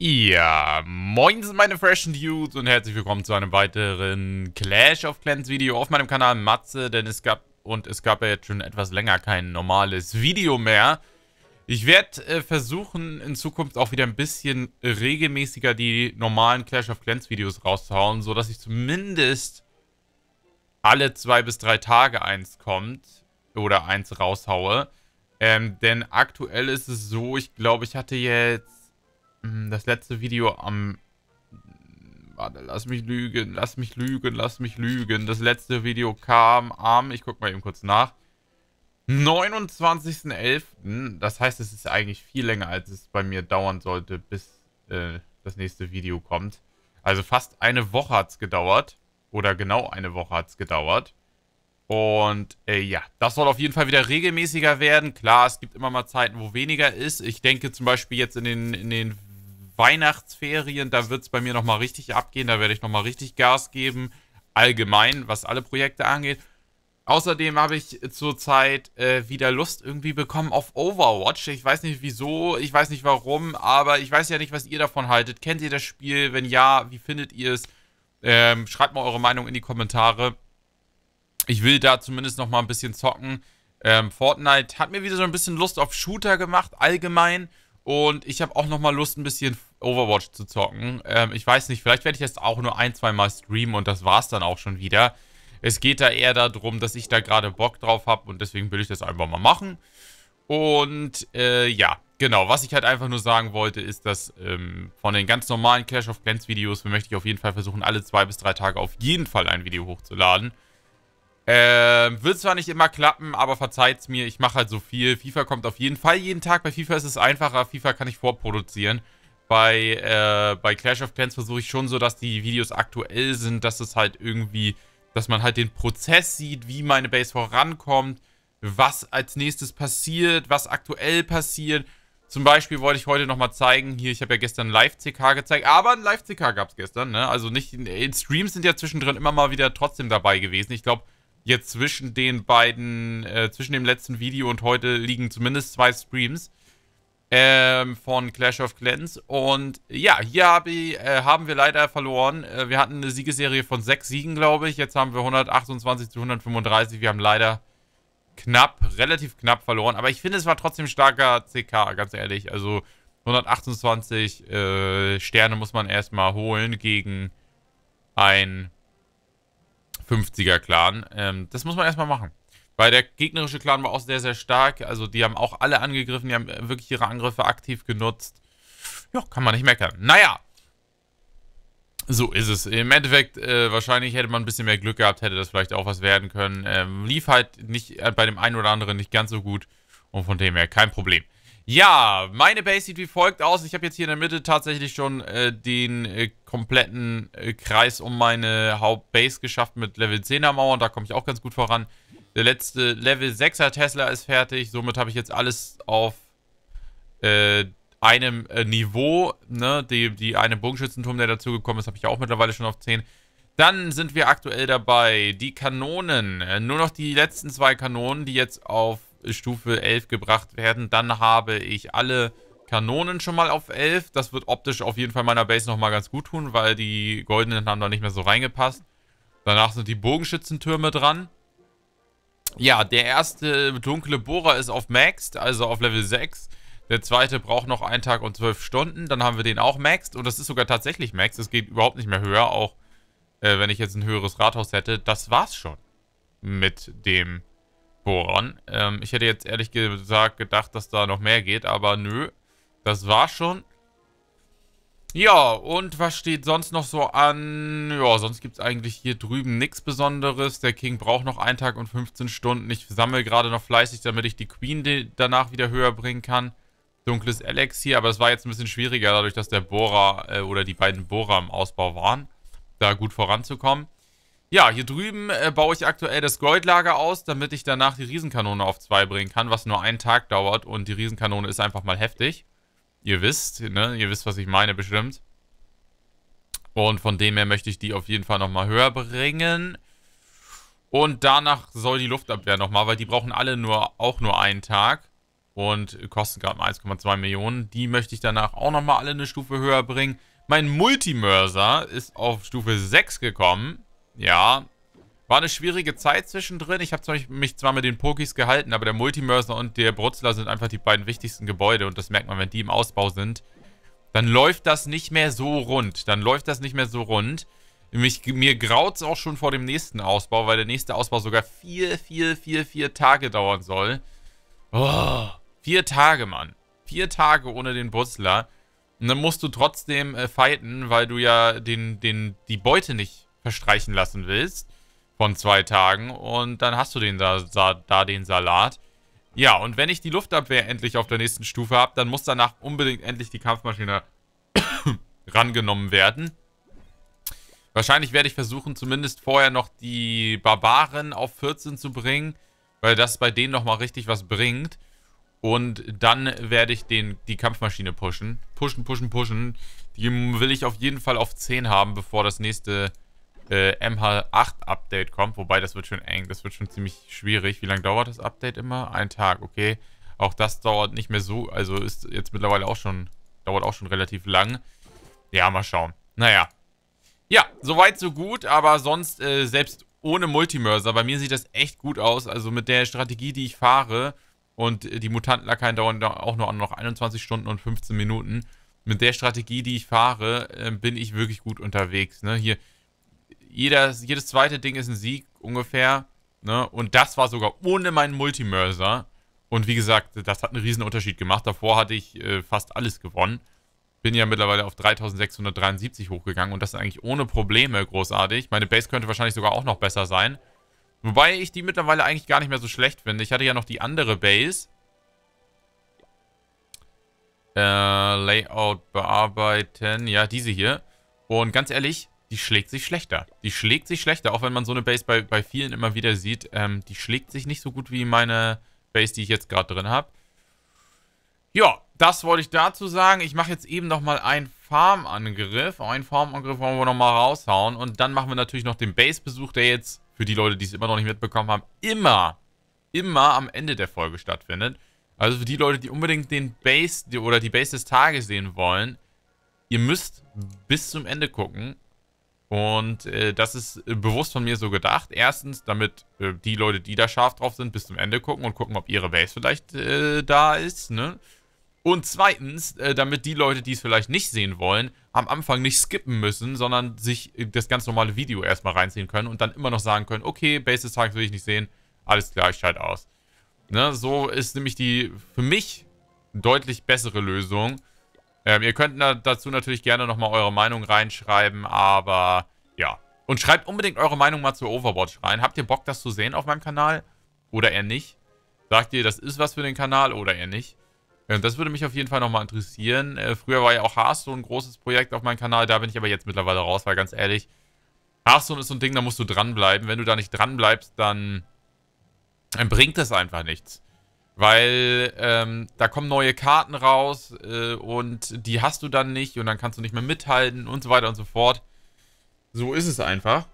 Ja, moin sind meine freshen Dudes und herzlich willkommen zu einem weiteren Clash of Clans Video auf meinem Kanal Matze, denn es gab und es gab ja jetzt schon etwas länger kein normales Video mehr. Ich werde äh, versuchen in Zukunft auch wieder ein bisschen regelmäßiger die normalen Clash of Clans Videos rauszuhauen, sodass ich zumindest alle zwei bis drei Tage eins kommt oder eins raushaue. Ähm, denn aktuell ist es so, ich glaube, ich hatte jetzt Mhm, das letzte Video am... Warte, lass mich lügen, lass mich lügen, lass mich lügen. Das letzte Video kam am... Ich guck mal eben kurz nach. 29.11. Das heißt, es ist eigentlich viel länger, als es bei mir dauern sollte, bis äh, das nächste Video kommt. Also fast eine Woche hat es gedauert. Oder genau eine Woche hat es gedauert. Und äh, ja, das soll auf jeden Fall wieder regelmäßiger werden. Klar, es gibt immer mal Zeiten, wo weniger ist. Ich denke zum Beispiel jetzt in den, in den Weihnachtsferien, da wird es bei mir nochmal richtig abgehen, da werde ich nochmal richtig Gas geben, allgemein, was alle Projekte angeht. Außerdem habe ich zurzeit äh, wieder Lust irgendwie bekommen auf Overwatch. Ich weiß nicht wieso, ich weiß nicht warum, aber ich weiß ja nicht, was ihr davon haltet. Kennt ihr das Spiel? Wenn ja, wie findet ihr es? Ähm, schreibt mal eure Meinung in die Kommentare. Ich will da zumindest nochmal ein bisschen zocken. Ähm, Fortnite hat mir wieder so ein bisschen Lust auf Shooter gemacht, allgemein. Und ich habe auch nochmal Lust, ein bisschen Overwatch zu zocken. Ähm, ich weiß nicht, vielleicht werde ich jetzt auch nur ein, zwei Mal streamen und das war's dann auch schon wieder. Es geht da eher darum, dass ich da gerade Bock drauf habe und deswegen will ich das einfach mal machen. Und äh, ja, genau, was ich halt einfach nur sagen wollte, ist, dass ähm, von den ganz normalen Clash of Clans Videos möchte ich auf jeden Fall versuchen, alle zwei bis drei Tage auf jeden Fall ein Video hochzuladen. Ähm, wird zwar nicht immer klappen, aber verzeiht's mir, ich mache halt so viel. FIFA kommt auf jeden Fall jeden Tag. Bei FIFA ist es einfacher. FIFA kann ich vorproduzieren bei, äh, bei Clash of Clans versuche ich schon so, dass die Videos aktuell sind, dass es halt irgendwie, dass man halt den Prozess sieht, wie meine Base vorankommt, was als nächstes passiert, was aktuell passiert. Zum Beispiel wollte ich heute nochmal zeigen, hier, ich habe ja gestern Live-CK gezeigt, aber ein Live-CK gab es gestern, ne? Also nicht, in Streams sind ja zwischendrin immer mal wieder trotzdem dabei gewesen. Ich glaube, jetzt zwischen den beiden, äh, zwischen dem letzten Video und heute liegen zumindest zwei Streams ähm, von Clash of Clans. Und ja, hier hab ich, äh, haben wir leider verloren. Äh, wir hatten eine Siegeserie von sechs Siegen, glaube ich. Jetzt haben wir 128 zu 135. Wir haben leider knapp, relativ knapp verloren. Aber ich finde, es war trotzdem starker CK, ganz ehrlich. Also 128 äh, Sterne muss man erstmal holen gegen ein 50er-Clan. Ähm, das muss man erstmal machen. Weil der gegnerische Clan war auch sehr, sehr stark. Also die haben auch alle angegriffen. Die haben wirklich ihre Angriffe aktiv genutzt. Ja, kann man nicht meckern. Naja. So ist es. Im Endeffekt, äh, wahrscheinlich hätte man ein bisschen mehr Glück gehabt, hätte das vielleicht auch was werden können. Ähm, lief halt nicht äh, bei dem einen oder anderen nicht ganz so gut. Und von dem her kein Problem. Ja, meine Base sieht wie folgt aus. Ich habe jetzt hier in der Mitte tatsächlich schon äh, den äh, kompletten äh, Kreis um meine Hauptbase geschafft mit Level 10er Mauern. Da komme ich auch ganz gut voran. Der letzte Level 6er Tesla ist fertig. Somit habe ich jetzt alles auf äh, einem äh, Niveau. Ne? Die, die eine Bogenschützenturm, der dazugekommen ist, habe ich auch mittlerweile schon auf 10. Dann sind wir aktuell dabei. Die Kanonen. Äh, nur noch die letzten zwei Kanonen, die jetzt auf Stufe 11 gebracht werden. Dann habe ich alle Kanonen schon mal auf 11. Das wird optisch auf jeden Fall meiner Base nochmal ganz gut tun, weil die goldenen haben da nicht mehr so reingepasst. Danach sind die Bogenschützentürme dran. Ja, der erste dunkle Bohrer ist auf Maxed, also auf Level 6. Der zweite braucht noch einen Tag und zwölf Stunden. Dann haben wir den auch Maxed. Und das ist sogar tatsächlich Maxed. Es geht überhaupt nicht mehr höher, auch äh, wenn ich jetzt ein höheres Rathaus hätte. Das war's schon mit dem Bohrern. Ähm, ich hätte jetzt ehrlich gesagt gedacht, dass da noch mehr geht, aber nö. Das war's schon. Ja, und was steht sonst noch so an? Ja, sonst gibt es eigentlich hier drüben nichts Besonderes. Der King braucht noch einen Tag und 15 Stunden. Ich sammle gerade noch fleißig, damit ich die Queen danach wieder höher bringen kann. Dunkles Alex hier, aber es war jetzt ein bisschen schwieriger, dadurch, dass der Bohrer äh, oder die beiden Bohrer im Ausbau waren, da gut voranzukommen. Ja, hier drüben äh, baue ich aktuell das Goldlager aus, damit ich danach die Riesenkanone auf 2 bringen kann, was nur einen Tag dauert und die Riesenkanone ist einfach mal heftig. Ihr wisst, ne? Ihr wisst, was ich meine bestimmt. Und von dem her möchte ich die auf jeden Fall nochmal höher bringen. Und danach soll die Luftabwehr nochmal, weil die brauchen alle nur auch nur einen Tag. Und kosten gerade mal 1,2 Millionen. Die möchte ich danach auch nochmal alle eine Stufe höher bringen. Mein Multimörser ist auf Stufe 6 gekommen. Ja, war eine schwierige Zeit zwischendrin. Ich habe mich zwar mit den Pokis gehalten, aber der Multimörser und der Brutzler sind einfach die beiden wichtigsten Gebäude. Und das merkt man, wenn die im Ausbau sind. Dann läuft das nicht mehr so rund. Dann läuft das nicht mehr so rund. Mich, mir graut es auch schon vor dem nächsten Ausbau, weil der nächste Ausbau sogar vier, vier, vier, vier Tage dauern soll. Oh, vier Tage, Mann. Vier Tage ohne den Brutzler. Und dann musst du trotzdem äh, fighten, weil du ja den, den, die Beute nicht verstreichen lassen willst von zwei Tagen. Und dann hast du den, da, da den Salat. Ja, und wenn ich die Luftabwehr endlich auf der nächsten Stufe habe, dann muss danach unbedingt endlich die Kampfmaschine rangenommen werden. Wahrscheinlich werde ich versuchen, zumindest vorher noch die Barbaren auf 14 zu bringen, weil das bei denen nochmal richtig was bringt. Und dann werde ich den, die Kampfmaschine pushen. Pushen, pushen, pushen. Die will ich auf jeden Fall auf 10 haben, bevor das nächste äh, MH8-Update kommt. Wobei, das wird schon eng, das wird schon ziemlich schwierig. Wie lange dauert das Update immer? Ein Tag, okay. Auch das dauert nicht mehr so, also ist jetzt mittlerweile auch schon, dauert auch schon relativ lang. Ja, mal schauen. Naja. Ja, soweit so gut, aber sonst äh, selbst ohne Multimörser, bei mir sieht das echt gut aus. Also mit der Strategie, die ich fahre und die Mutantenlackern dauern auch nur noch 21 Stunden und 15 Minuten. Mit der Strategie, die ich fahre, äh, bin ich wirklich gut unterwegs. Ne? Hier, jeder, jedes zweite Ding ist ein Sieg ungefähr. Ne? Und das war sogar ohne meinen Multimörser. Und wie gesagt, das hat einen riesen Unterschied gemacht. Davor hatte ich äh, fast alles gewonnen. Bin ja mittlerweile auf 3673 hochgegangen und das eigentlich ohne Probleme großartig. Meine Base könnte wahrscheinlich sogar auch noch besser sein. Wobei ich die mittlerweile eigentlich gar nicht mehr so schlecht finde. Ich hatte ja noch die andere Base. Äh, Layout bearbeiten. Ja, diese hier. Und ganz ehrlich, die schlägt sich schlechter. Die schlägt sich schlechter, auch wenn man so eine Base bei, bei vielen immer wieder sieht. Ähm, die schlägt sich nicht so gut wie meine Base, die ich jetzt gerade drin habe. Ja, das wollte ich dazu sagen. Ich mache jetzt eben nochmal einen Farmangriff. Einen Farmangriff wollen wir nochmal raushauen. Und dann machen wir natürlich noch den Base-Besuch, der jetzt, für die Leute, die es immer noch nicht mitbekommen haben, immer, immer am Ende der Folge stattfindet. Also für die Leute, die unbedingt den Base oder die Base des Tages sehen wollen, ihr müsst bis zum Ende gucken. Und äh, das ist äh, bewusst von mir so gedacht. Erstens, damit äh, die Leute, die da scharf drauf sind, bis zum Ende gucken und gucken, ob ihre Base vielleicht äh, da ist. Ne? Und zweitens, äh, damit die Leute, die es vielleicht nicht sehen wollen, am Anfang nicht skippen müssen, sondern sich das ganz normale Video erstmal reinziehen können und dann immer noch sagen können, okay, Base des Tages will ich nicht sehen, alles klar, ich schalte aus. Ne? So ist nämlich die für mich deutlich bessere Lösung, ähm, ihr könnt dazu natürlich gerne nochmal eure Meinung reinschreiben, aber ja. Und schreibt unbedingt eure Meinung mal zu Overwatch rein. Habt ihr Bock, das zu sehen auf meinem Kanal? Oder eher nicht? Sagt ihr, das ist was für den Kanal oder eher nicht? Ähm, das würde mich auf jeden Fall nochmal interessieren. Äh, früher war ja auch Hearthstone ein großes Projekt auf meinem Kanal. Da bin ich aber jetzt mittlerweile raus, weil ganz ehrlich, Hearthstone ist so ein Ding, da musst du dranbleiben. Wenn du da nicht dranbleibst, dann, dann bringt das einfach nichts. Weil ähm, da kommen neue Karten raus äh, und die hast du dann nicht und dann kannst du nicht mehr mithalten und so weiter und so fort. So ist es einfach.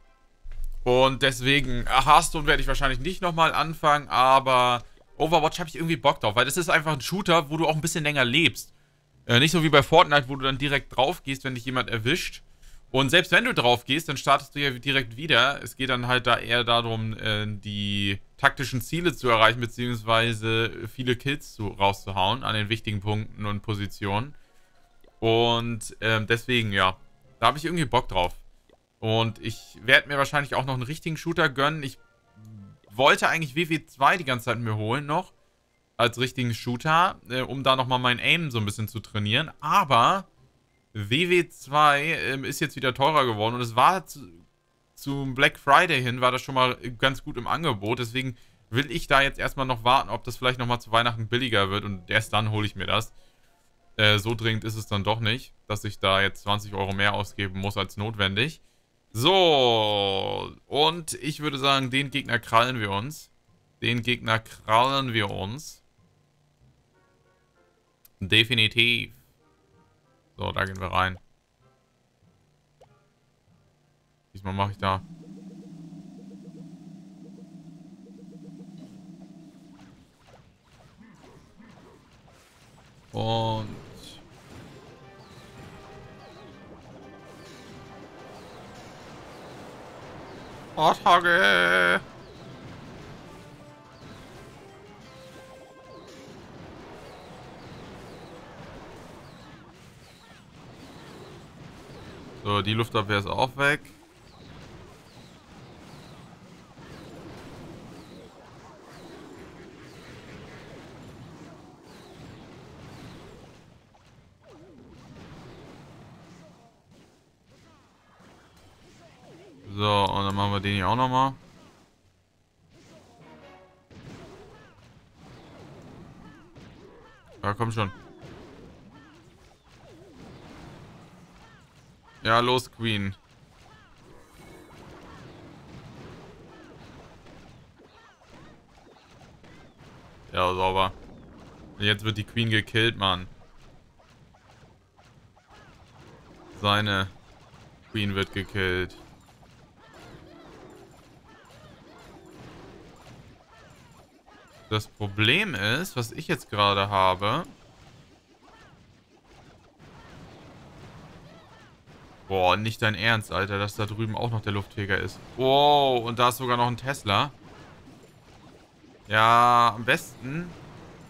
Und deswegen, Hearthstone werde ich wahrscheinlich nicht nochmal anfangen, aber Overwatch habe ich irgendwie Bock drauf, weil das ist einfach ein Shooter, wo du auch ein bisschen länger lebst. Äh, nicht so wie bei Fortnite, wo du dann direkt drauf gehst, wenn dich jemand erwischt. Und selbst wenn du drauf gehst, dann startest du ja direkt wieder. Es geht dann halt da eher darum, äh, die taktischen Ziele zu erreichen, beziehungsweise viele Kills zu, rauszuhauen an den wichtigen Punkten und Positionen. Und ähm, deswegen, ja, da habe ich irgendwie Bock drauf. Und ich werde mir wahrscheinlich auch noch einen richtigen Shooter gönnen. Ich wollte eigentlich WW2 die ganze Zeit mir holen noch, als richtigen Shooter, äh, um da nochmal mein Aim so ein bisschen zu trainieren. Aber WW2 äh, ist jetzt wieder teurer geworden und es war zum Black Friday hin war das schon mal ganz gut im Angebot. Deswegen will ich da jetzt erstmal noch warten, ob das vielleicht nochmal zu Weihnachten billiger wird. Und erst dann hole ich mir das. Äh, so dringend ist es dann doch nicht, dass ich da jetzt 20 Euro mehr ausgeben muss als notwendig. So, und ich würde sagen, den Gegner krallen wir uns. Den Gegner krallen wir uns. Definitiv. So, da gehen wir rein. Diesmal mache ich da. Und... Orthage! So, die Luftabwehr ist auch weg. So, und dann machen wir den hier auch nochmal. Ja, komm schon. Ja, los, Queen. Ja, sauber. Jetzt wird die Queen gekillt, Mann. Seine Queen wird gekillt. Das Problem ist, was ich jetzt gerade habe... Boah, nicht dein Ernst, Alter, dass da drüben auch noch der Luftjäger ist. Wow, und da ist sogar noch ein Tesla. Ja, am besten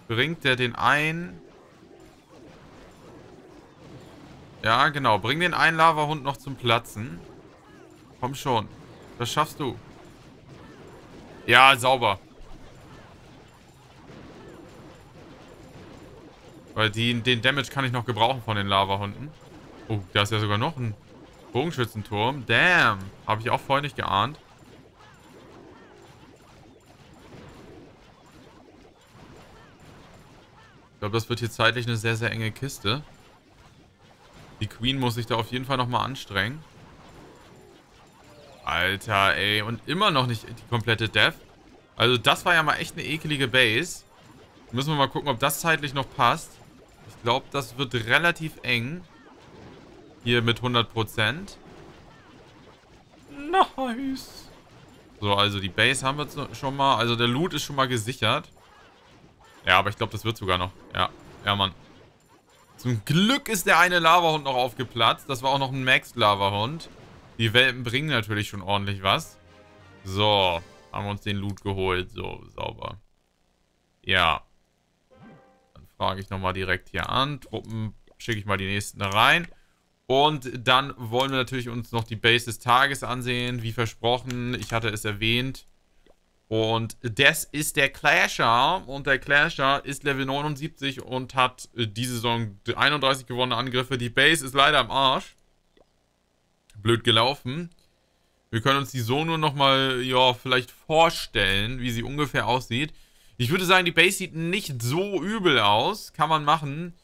bringt der den einen... Ja, genau. Bring den einen Lava-Hund noch zum Platzen. Komm schon. Das schaffst du. Ja, sauber. Weil die, den Damage kann ich noch gebrauchen von den Lava-Hunden. Oh, da ist ja sogar noch ein Bogenschützenturm. Damn. Habe ich auch vorher nicht geahnt. Ich glaube, das wird hier zeitlich eine sehr, sehr enge Kiste. Die Queen muss sich da auf jeden Fall nochmal anstrengen. Alter, ey. Und immer noch nicht die komplette Death. Also das war ja mal echt eine ekelige Base. Müssen wir mal gucken, ob das zeitlich noch passt glaube, das wird relativ eng. Hier mit 100%. Nice. So, also die Base haben wir schon mal. Also der Loot ist schon mal gesichert. Ja, aber ich glaube, das wird sogar noch. Ja, ja, Mann. Zum Glück ist der eine Lavahund noch aufgeplatzt. Das war auch noch ein Max-Lavahund. Die Welpen bringen natürlich schon ordentlich was. So, haben wir uns den Loot geholt. So, sauber. Ja frage ich nochmal direkt hier an. Truppen schicke ich mal die nächsten rein. Und dann wollen wir natürlich uns noch die Base des Tages ansehen. Wie versprochen, ich hatte es erwähnt. Und das ist der Clasher. Und der Clasher ist Level 79 und hat äh, diese Saison 31 gewonnene Angriffe. Die Base ist leider am Arsch. Blöd gelaufen. Wir können uns die so nur nochmal, ja, vielleicht vorstellen, wie sie ungefähr aussieht. Ich würde sagen, die Base sieht nicht so übel aus. Kann man machen.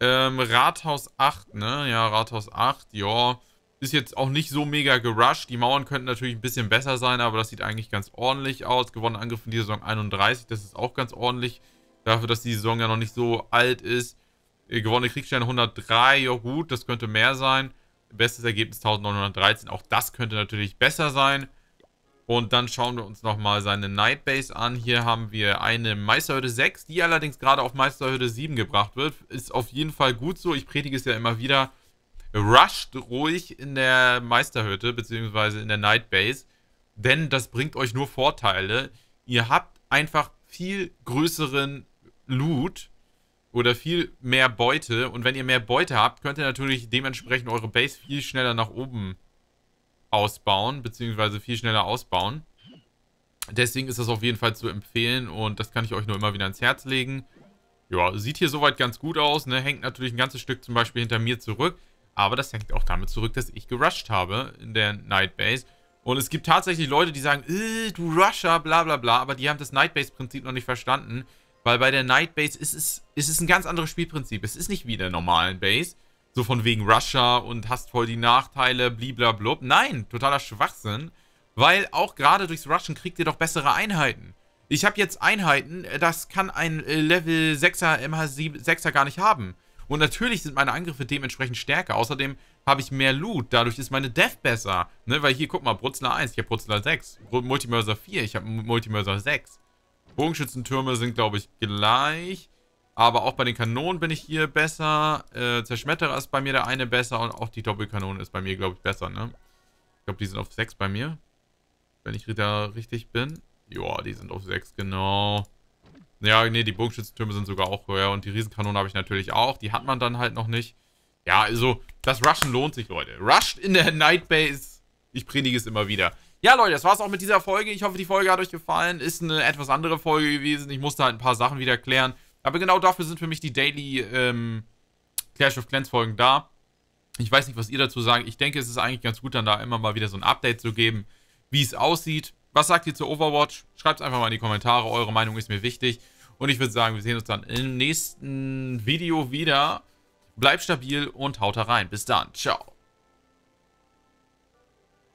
Ähm, Rathaus 8, ne? Ja, Rathaus 8, ja. Ist jetzt auch nicht so mega gerusht. Die Mauern könnten natürlich ein bisschen besser sein, aber das sieht eigentlich ganz ordentlich aus. Gewonnener Angriff in dieser Saison 31, das ist auch ganz ordentlich. Dafür, dass die Saison ja noch nicht so alt ist. Äh, gewonnene Kriegssterne 103, ja gut, das könnte mehr sein. Bestes Ergebnis 1913, auch das könnte natürlich besser sein. Und dann schauen wir uns nochmal seine Night Base an. Hier haben wir eine Meisterhürde 6, die allerdings gerade auf Meisterhürde 7 gebracht wird. Ist auf jeden Fall gut so. Ich predige es ja immer wieder. Rusht ruhig in der Meisterhütte, beziehungsweise in der Night Base. Denn das bringt euch nur Vorteile. Ihr habt einfach viel größeren Loot oder viel mehr Beute. Und wenn ihr mehr Beute habt, könnt ihr natürlich dementsprechend eure Base viel schneller nach oben ausbauen, beziehungsweise viel schneller ausbauen. Deswegen ist das auf jeden Fall zu empfehlen und das kann ich euch nur immer wieder ans Herz legen. Ja, sieht hier soweit ganz gut aus, ne? hängt natürlich ein ganzes Stück zum Beispiel hinter mir zurück, aber das hängt auch damit zurück, dass ich gerusht habe in der Night Base. Und es gibt tatsächlich Leute, die sagen, äh, du Rusher, bla bla bla, aber die haben das Night Base Prinzip noch nicht verstanden, weil bei der Night Base ist es, ist es ein ganz anderes Spielprinzip. Es ist nicht wie der normalen Base, so von wegen Russia und hast voll die Nachteile, bliblablub. Nein, totaler Schwachsinn, weil auch gerade durchs Rushen kriegt ihr doch bessere Einheiten. Ich habe jetzt Einheiten, äh, das kann ein äh, Level 6er MH6er gar nicht haben. Und natürlich sind meine Angriffe dementsprechend stärker. Außerdem habe ich mehr Loot. Dadurch ist meine Death besser. Ne? Weil hier, guck mal, Brutzler 1, ich habe Brutzler 6. Multimörser 4, ich habe Multimörser 6. Bogenschützentürme sind, glaube ich, gleich. Aber auch bei den Kanonen bin ich hier besser. Äh, Zerschmetterer ist bei mir der eine besser. Und auch die Doppelkanone ist bei mir, glaube ich, besser, ne? Ich glaube, die sind auf 6 bei mir. Wenn ich da richtig bin. Joa, die sind auf 6, genau. Ja, nee, die Bogenschützentürme sind sogar auch höher. Und die Riesenkanone habe ich natürlich auch. Die hat man dann halt noch nicht. Ja, also, das Rushen lohnt sich, Leute. Rushed in der Nightbase. Ich predige es immer wieder. Ja, Leute, das war's auch mit dieser Folge. Ich hoffe, die Folge hat euch gefallen. Ist eine etwas andere Folge gewesen. Ich musste halt ein paar Sachen wieder klären. Aber genau dafür sind für mich die Daily ähm, Clash of Clans Folgen da. Ich weiß nicht, was ihr dazu sagt. Ich denke, es ist eigentlich ganz gut, dann da immer mal wieder so ein Update zu geben, wie es aussieht. Was sagt ihr zu Overwatch? Schreibt es einfach mal in die Kommentare. Eure Meinung ist mir wichtig. Und ich würde sagen, wir sehen uns dann im nächsten Video wieder. Bleibt stabil und haut da rein. Bis dann. Ciao.